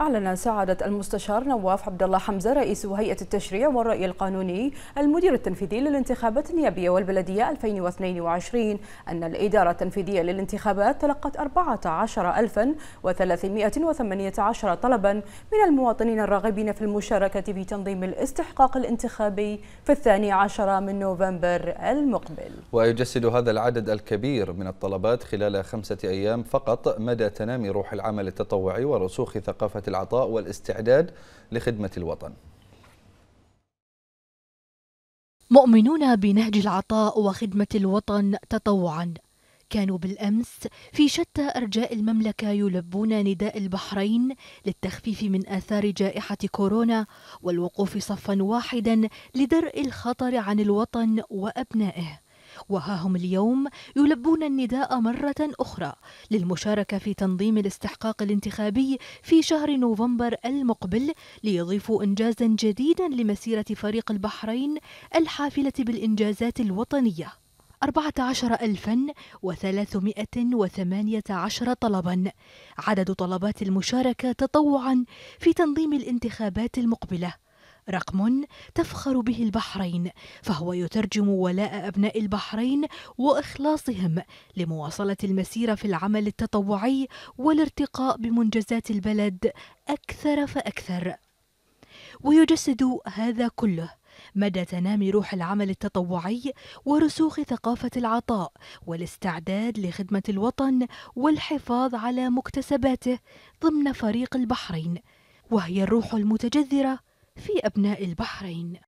أعلن سعادة المستشار نواف عبد الله حمزة رئيس هيئة التشريع والرأي القانوني المدير التنفيذي للانتخابات النيابية والبلدية 2022 أن الإدارة التنفيذية للانتخابات تلقت 14318 طلبا من المواطنين الراغبين في المشاركة في تنظيم الاستحقاق الانتخابي في الثاني عشر من نوفمبر المقبل ويجسد هذا العدد الكبير من الطلبات خلال خمسة أيام فقط مدى تنامي روح العمل التطوعي ورسوخ ثقافة العطاء والاستعداد لخدمة الوطن مؤمنون بنهج العطاء وخدمة الوطن تطوعا كانوا بالأمس في شتى أرجاء المملكة يلبون نداء البحرين للتخفيف من آثار جائحة كورونا والوقوف صفا واحدا لدرء الخطر عن الوطن وأبنائه وها هم اليوم يلبون النداء مرة أخرى للمشاركة في تنظيم الاستحقاق الانتخابي في شهر نوفمبر المقبل ليضيفوا إنجازا جديدا لمسيرة فريق البحرين الحافلة بالإنجازات الوطنية 14318 طلبا عدد طلبات المشاركة تطوعا في تنظيم الانتخابات المقبلة رقم تفخر به البحرين فهو يترجم ولاء أبناء البحرين وإخلاصهم لمواصلة المسيرة في العمل التطوعي والارتقاء بمنجزات البلد أكثر فأكثر ويجسد هذا كله مدى تنامي روح العمل التطوعي ورسوخ ثقافة العطاء والاستعداد لخدمة الوطن والحفاظ على مكتسباته ضمن فريق البحرين وهي الروح المتجذرة في أبناء البحرين